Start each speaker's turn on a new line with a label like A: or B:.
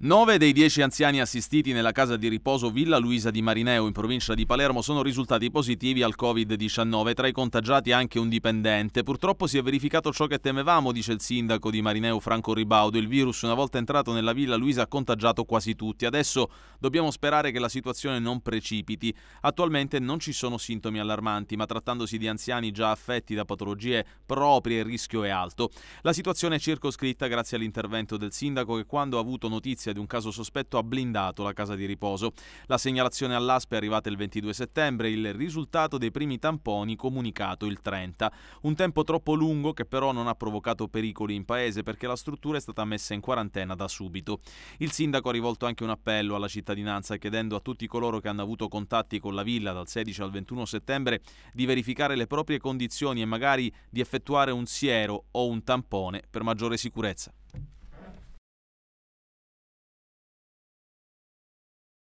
A: 9 dei 10 anziani assistiti nella casa di riposo Villa Luisa di Marineo in provincia di Palermo sono risultati positivi al Covid-19, tra i contagiati anche un dipendente. Purtroppo si è verificato ciò che temevamo, dice il sindaco di Marineo Franco Ribaudo. Il virus una volta entrato nella Villa Luisa ha contagiato quasi tutti. Adesso dobbiamo sperare che la situazione non precipiti. Attualmente non ci sono sintomi allarmanti, ma trattandosi di anziani già affetti da patologie proprie il rischio è alto. La situazione è circoscritta grazie all'intervento del sindaco che quando ha avuto notizie notizia di un caso sospetto ha blindato la casa di riposo. La segnalazione all'ASPE è arrivata il 22 settembre, il risultato dei primi tamponi comunicato il 30. Un tempo troppo lungo che però non ha provocato pericoli in paese perché la struttura è stata messa in quarantena da subito. Il sindaco ha rivolto anche un appello alla cittadinanza chiedendo a tutti coloro che hanno avuto contatti con la villa dal 16 al 21 settembre di verificare le proprie condizioni e magari di effettuare un siero o un tampone per maggiore sicurezza.